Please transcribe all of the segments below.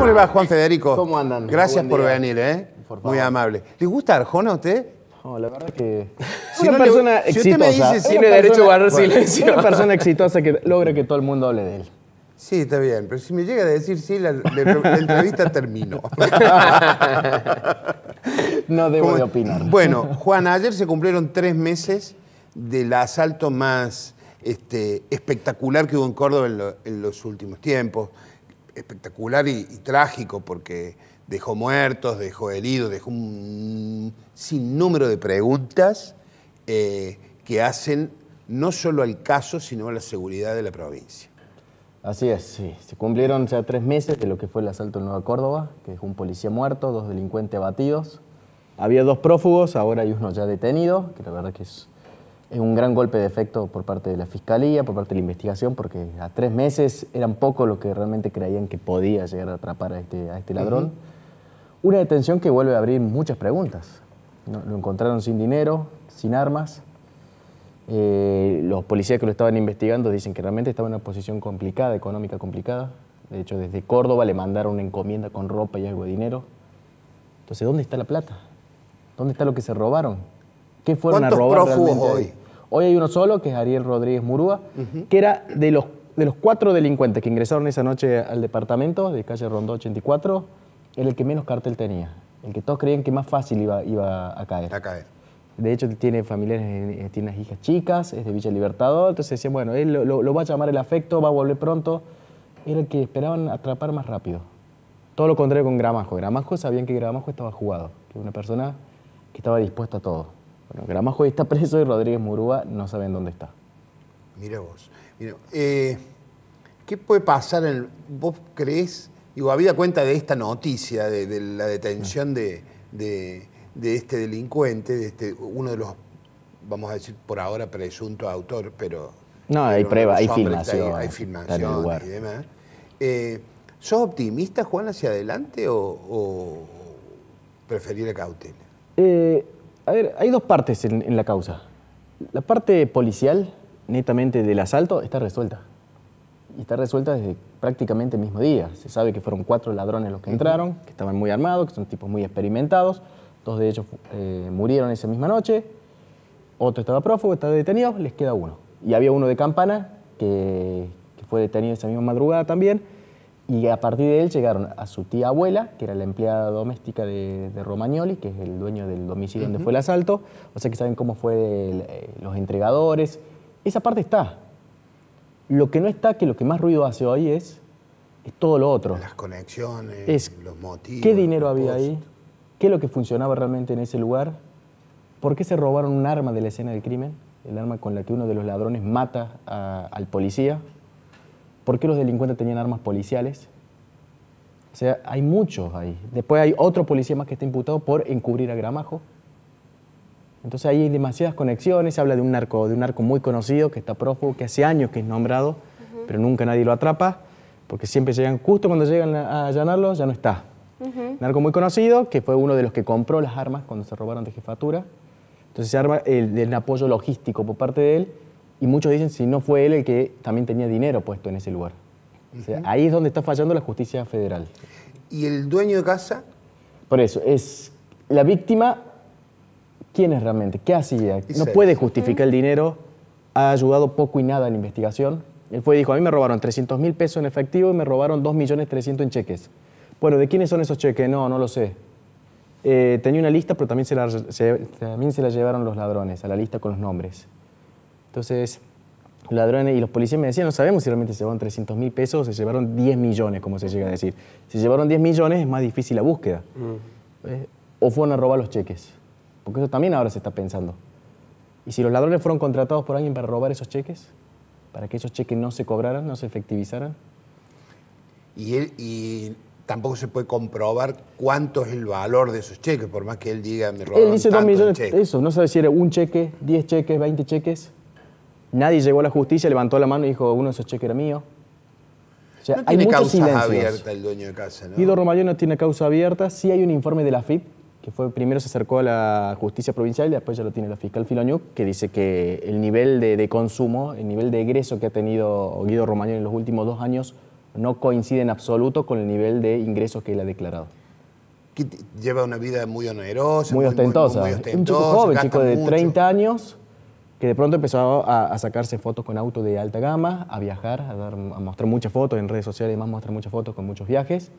¿Cómo le va, Juan Federico? ¿Cómo andan? Gracias por venir, ¿eh? Muy amable. ¿Le gusta Arjona a usted? No, la verdad que. Si una persona exitosa. Si usted me dice, tiene derecho a guardar Una persona exitosa que logra que todo el mundo hable de él. Sí, está bien, pero si me llega a decir sí, la, entrevista terminó. no debo de opinar. Bueno, Juan, ayer se cumplieron tres meses del asalto más este, espectacular que hubo en Córdoba en los últimos tiempos espectacular y, trágico porque dejó muertos, dejó heridos, dejó un sinnúmero de preguntas eh, que hacen no solo al caso, sino a la seguridad de la provincia. Así es, Se cumplieron ya tres meses de lo que fue el asalto en Nueva Córdoba, que dejó un policía muerto, dos delincuentes abatidos. Había dos prófugos, ahora hay uno ya detenido, que la verdad que es es un gran golpe de efecto por parte de la Fiscalía, por parte de la investigación, porque a tres meses eran poco lo que realmente creían que podía llegar a atrapar a este, este ladrón. Una detención que vuelve a abrir muchas preguntas. Lo encontraron sin dinero, sin armas. Eh, los policías que lo estaban investigando dicen que realmente estaba en una posición complicada, económica complicada. De hecho, desde Córdoba le mandaron una encomienda con ropa y algo de dinero. Entonces, ¿dónde está la plata? ¿Dónde está lo que se robaron? ¿Qué fueron a robar hoy? Hoy hay uno solo, que es Ariel Rodríguez Murúa, que era de los, de los cuatro delincuentes que ingresaron esa noche al departamento de calle Rondó 84, era el que menos cartel tenía, el que todos creían que más fácil iba, iba a caer. caer. De hecho, tiene familiares, eh, tiene unas hijas chicas, es de Villa Libertador, entonces decían, bueno, él lo, lo va a llamar el afecto, va a volver pronto. Era el que esperaban atrapar más rápido. Todo lo contrario con Gramajo. Gramajo sabían que Gramajo estaba jugado, que era una persona que estaba dispuesta a todo. Bueno, Gramajo está preso y Rodríguez Murúa no saben dónde está. Mira vos. Eh, ¿Qué puede pasar? En ¿Vos crees? Digo, habida cuenta de esta noticia, de, la detención de, este delincuente, de este, uno de los, vamos a decir por ahora, presunto autor, pero... No, hay pruebas, hay filmación. Hay, filmación y demás. Eh, ¿Sos optimista, Juan, hacia adelante o, preferir la cautela? Eh, a ver, hay dos partes en, la causa. La parte policial, netamente del asalto, está resuelta. Y está resuelta desde prácticamente el mismo día. Se sabe que fueron cuatro ladrones los que entraron, que estaban muy armados, que son tipos muy experimentados. Dos de ellos eh, murieron esa misma noche. Otro estaba prófugo, estaba detenido, les queda uno. Y había uno de campana que fue detenido esa misma madrugada también. Y a partir de él llegaron a su tía abuela, que era la empleada doméstica de, Romagnoli, que es el dueño del domicilio donde fue el asalto. O sea que saben cómo fue eh, los entregadores. Esa parte está. Lo que no está, que lo que más ruido hace hoy es, es todo lo otro. Las conexiones, los motivos. ¿Qué dinero había ahí? ¿Qué es lo que funcionaba realmente en ese lugar? ¿Por qué se robaron un arma de la escena del crimen? El arma con la que uno de los ladrones mata al policía ¿Por qué los delincuentes tenían armas policiales? O sea, hay muchos ahí. Después hay otro policía más que está imputado por encubrir a Gramajo. Entonces hay demasiadas conexiones, se habla de un narco, de un narco muy conocido que está prófugo, que hace años que es nombrado, pero nunca nadie lo atrapa, porque siempre llegan, justo cuando llegan a allanarlo, ya no está. Un Narco muy conocido, que fue uno de los que compró las armas cuando se robaron de jefatura. Entonces se arma el, el apoyo logístico por parte de él y muchos dicen si no fue él el que también tenía dinero puesto en ese lugar. ahí es donde está fallando la justicia federal. ¿Y el dueño de casa? Por eso, es la víctima, ¿quién es realmente? ¿Qué hacía? No puede justificar el dinero, ha ayudado poco y nada en la investigación. Él fue y dijo, a mí me robaron 300 mil pesos en efectivo y me robaron 2 millones 300 en cheques. Bueno, ¿de quiénes son esos cheques? No, no lo sé. Eh, tenía una lista, pero también también se la llevaron los ladrones, a la lista con los nombres. Entonces, ladrones y los policías me decían, no sabemos si realmente se llevaron 300 mil pesos o se llevaron 10 millones, como se llega a decir. Si llevaron 10 millones es más difícil la búsqueda. Mm. Eh, o fueron a robar los cheques, porque eso también ahora se está pensando. Y si los ladrones fueron contratados por alguien para robar esos cheques, para que esos cheques no se cobraran, no se efectivizaran. Y, tampoco se puede comprobar cuánto es el valor de esos cheques, por más que él diga, me Él dice 2 millones, eso, no sabe si era un cheque, 10 cheques, 20 cheques Nadie llegó a la justicia, levantó la mano y dijo, uno de esos cheques era mío. hay tiene causa abierta el dueño de casa, ¿no? Guido Romayón no tiene causa abierta. Sí hay un informe de la FIP, que fue primero se acercó a la justicia provincial y después ya lo tiene la fiscal Filoniuk, que dice que el nivel de, consumo, el nivel de egreso que ha tenido Guido Romayo en los últimos dos años no coincide en absoluto con el nivel de ingresos que él ha declarado. lleva una vida muy onerosa. Muy, ostentosa. Un chico joven, chico de 30 años, que de pronto empezó a, sacarse fotos con autos de alta gama, a viajar, a, mostrar muchas fotos en redes sociales, y más mostrar muchas fotos con muchos viajes.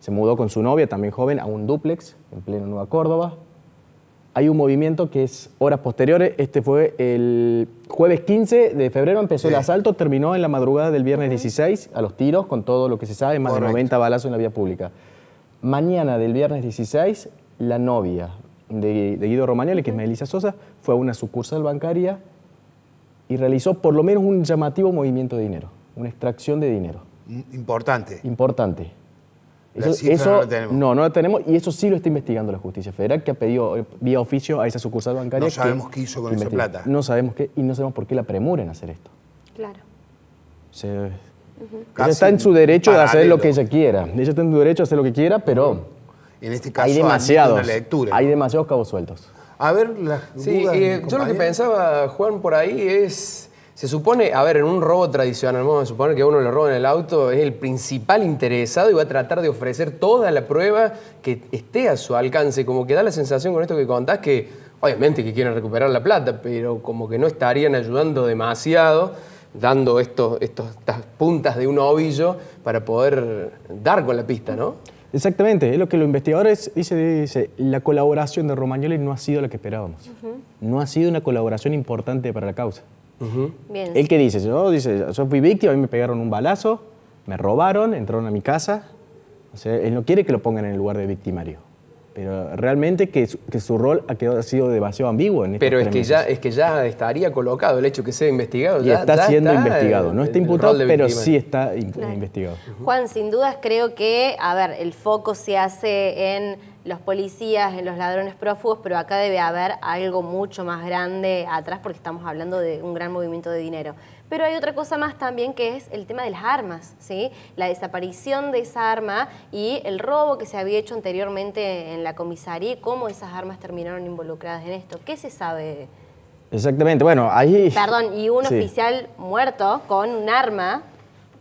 Se mudó con su novia, también joven, a un duplex en pleno Nueva Córdoba. Hay un movimiento que es horas posteriores. Este fue el jueves 15 de febrero, empezó el asalto, terminó en la madrugada del viernes 16 a los tiros, con todo lo que se sabe, más de 90 balazos en la vía pública. Mañana del viernes 16, la novia de, Guido Romagnoli, que es Melissa Sosa, fue a una sucursal bancaria y realizó por lo menos un llamativo movimiento de dinero, una extracción de dinero. Mm, importante. Importante. Eso, no, tenemos. no, no lo tenemos y eso sí lo está investigando la justicia federal que ha pedido eh, vía oficio a esa sucursal bancaria. No sabemos qué hizo con esa plata. No sabemos qué y no sabemos por qué la premuren en hacer esto. Claro. Ella está en su derecho de hacer lo que ella quiera. Ella está en su derecho a hacer lo que quiera, pero en este caso, hay demasiados, lectura. Hay demasiados cabos sueltos. A ver, yo lo que pensaba, Juan, por ahí es... Se supone, a ver, en un robo tradicional, vamos a suponer que uno le roba en el auto, es el principal interesado y va a tratar de ofrecer toda la prueba que esté a su alcance. Como que da la sensación con esto que contás que obviamente que quieren recuperar la plata, pero como que no estarían ayudando demasiado, dando estos, estas puntas de un ovillo para poder dar con la pista, ¿no? Exactamente, es lo que los investigadores dicen, dice, la colaboración de Romagnoli no ha sido la que esperábamos. No ha sido una colaboración importante para la causa. Él que dice, yo, dice, yo fui víctima, a mí me pegaron un balazo, me robaron, entraron a mi casa. O sea, él no quiere que lo pongan en el lugar de victimario. Pero realmente que su, que su rol ha, quedado, ha sido demasiado ambiguo en Pero es que, ya, es que ya estaría colocado el hecho que sea investigado. Y ya, está siendo investigado. no está imputado, pero sí está investigado. Juan, sin dudas creo que, a ver, el foco se hace en los policías, en los ladrones prófugos, pero acá debe haber algo mucho más grande atrás porque estamos hablando de un gran movimiento de dinero. Pero hay otra cosa más también que es el tema de las armas, ¿sí? La desaparición de esa arma y el robo que se había hecho anteriormente en la comisaría y cómo esas armas terminaron involucradas en esto. ¿Qué se sabe? Exactamente, bueno, ahí... Perdón, y un oficial muerto con un arma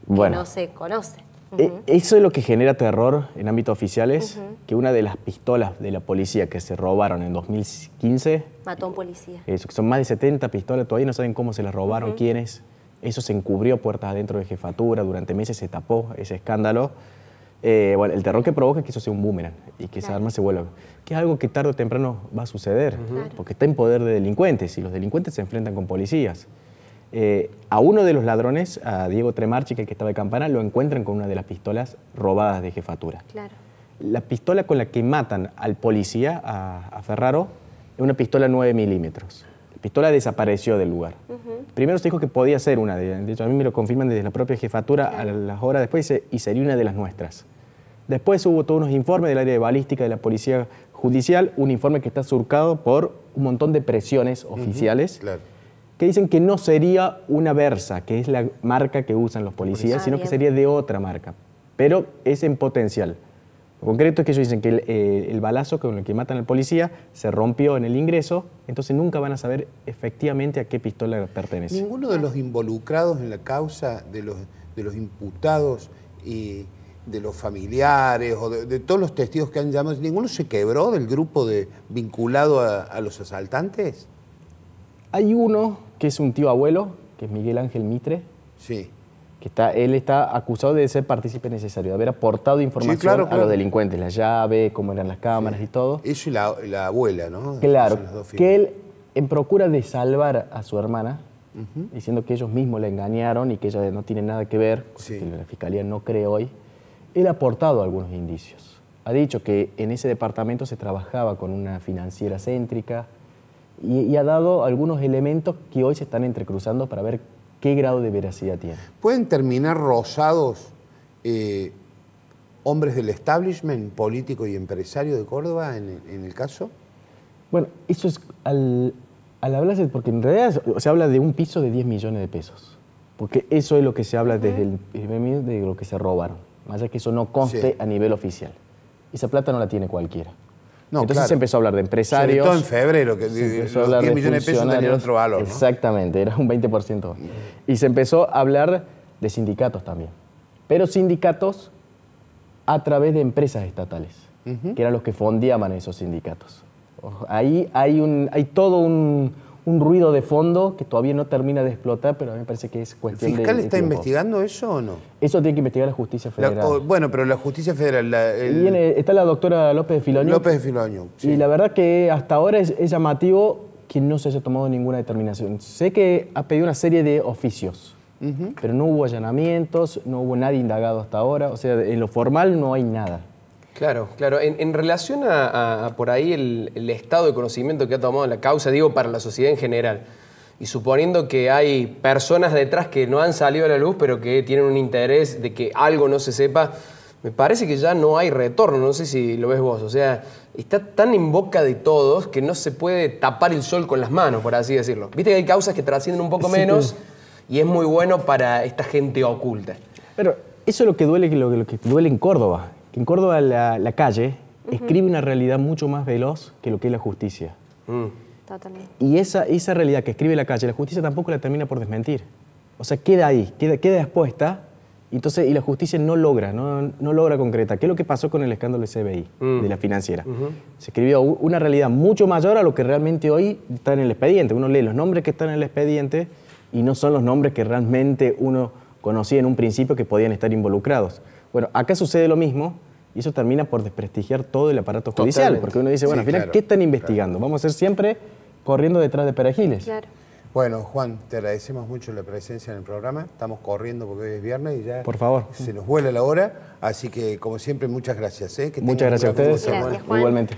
bueno. que no se conoce. E, eso es lo que genera terror en ámbitos oficiales, que una de las pistolas de la policía que se robaron en 2015... Mató a un policía. Eso, que son más de 70 pistolas, todavía no saben cómo se las robaron, quiénes. Eso se encubrió puertas adentro de jefatura, durante meses se tapó ese escándalo. Eh, bueno, el terror que provoca es que eso sea un boomerang y que esa arma se vuelva. Que es algo que tarde o temprano va a suceder, porque está en poder de delincuentes y los delincuentes se enfrentan con policías. Eh, a uno de los ladrones, a Diego Tremarchi, que estaba de campana, lo encuentran con una de las pistolas robadas de jefatura. Claro. La pistola con la que matan al policía, a, a Ferraro, es una pistola 9 milímetros pistola desapareció del lugar. Primero se dijo que podía ser una de hecho, a mí me lo confirman desde la propia jefatura a las horas después y sería una de las nuestras. Después hubo todos unos informes del área de balística de la policía judicial, un informe que está surcado por un montón de presiones oficiales que dicen que no sería una Versa, que es la marca que usan los policías, ah, sino que sería de otra marca. Pero es en potencial concreto es que ellos dicen que eh, el, balazo con el que matan al policía se rompió en el ingreso, entonces nunca van a saber efectivamente a qué pistola pertenece. Ninguno de los involucrados en la causa, de los, de los imputados y de los familiares o de, todos los testigos que han llamado, ¿ninguno se quebró del grupo de, vinculado a, a los asaltantes? Hay uno que es un tío abuelo, que es Miguel Ángel Mitre. Sí él está acusado de ser partícipe necesario, de haber aportado información a los delincuentes, la llave, cómo eran las cámaras y todo. Eso y la, abuela, ¿no? Claro, que él, en procura de salvar a su hermana, diciendo que ellos mismos la engañaron y que ella no tiene nada que ver, que la fiscalía no cree hoy, él ha aportado algunos indicios. Ha dicho que en ese departamento se trabajaba con una financiera céntrica y ha dado algunos elementos que hoy se están entrecruzando para ver ¿Qué grado de veracidad tiene? ¿Pueden terminar rosados eh, hombres del establishment político y empresario de Córdoba en el, caso? Bueno, eso es al, al, hablarse, porque en realidad se habla de un piso de 10 millones de pesos, porque eso es lo que se habla desde el primer de lo que se robaron, más allá que eso no conste a nivel oficial. Esa plata no la tiene cualquiera. Entonces se empezó a hablar de empresarios. Sobre todo en febrero, que los 10 millones de pesos tenían otro valor. Exactamente, era un 20%. Y se empezó a hablar de sindicatos también. Pero sindicatos a través de empresas estatales, que eran los que fondeaban esos sindicatos. Ahí hay, un, hay todo un, un ruido de fondo que todavía no termina de explotar, pero a mí me parece que es cuestión de... ¿El fiscal está investigando eso o no? Eso tiene que investigar la justicia federal. bueno, pero la justicia federal... La, está la doctora López de Filoño. López de Filoño, Y la verdad que hasta ahora es, llamativo que no se haya tomado ninguna determinación. Sé que ha pedido una serie de oficios, pero no hubo allanamientos, no hubo nadie indagado hasta ahora. O sea, en lo formal no hay nada. Claro, claro. En, relación a, por ahí el, estado de conocimiento que ha tomado la causa, digo, para la sociedad en general, y suponiendo que hay personas detrás que no han salido a la luz, pero que tienen un interés de que algo no se sepa, me parece que ya no hay retorno, no sé si lo ves vos, o sea, está tan en boca de todos que no se puede tapar el sol con las manos, por así decirlo. Viste que hay causas que trascienden un poco menos y es muy bueno para esta gente oculta. Pero eso es lo que duele, lo que duele en Córdoba en Córdoba la, calle escribe una realidad mucho más veloz que lo que es la justicia. Mm. Y esa, esa realidad que escribe la calle, la justicia tampoco la termina por desmentir. O sea, queda ahí, queda, queda expuesta, y, entonces, y la justicia no logra, no, logra concreta. ¿Qué es lo que pasó con el escándalo CBI, mm. de la financiera? Se escribió una realidad mucho mayor a lo que realmente hoy está en el expediente. Uno lee los nombres que están en el expediente y no son los nombres que realmente uno conocía en un principio que podían estar involucrados. Bueno, acá sucede lo mismo y eso termina por desprestigiar todo el aparato judicial, porque uno dice, bueno, al final, ¿qué están investigando? Vamos a ser siempre corriendo detrás de perejiles. Claro. Bueno, Juan, te agradecemos mucho la presencia en el programa. Estamos corriendo porque hoy es viernes y ya se nos vuela la hora. Así que, como siempre, muchas gracias. ¿eh? muchas gracias a ustedes. Igualmente.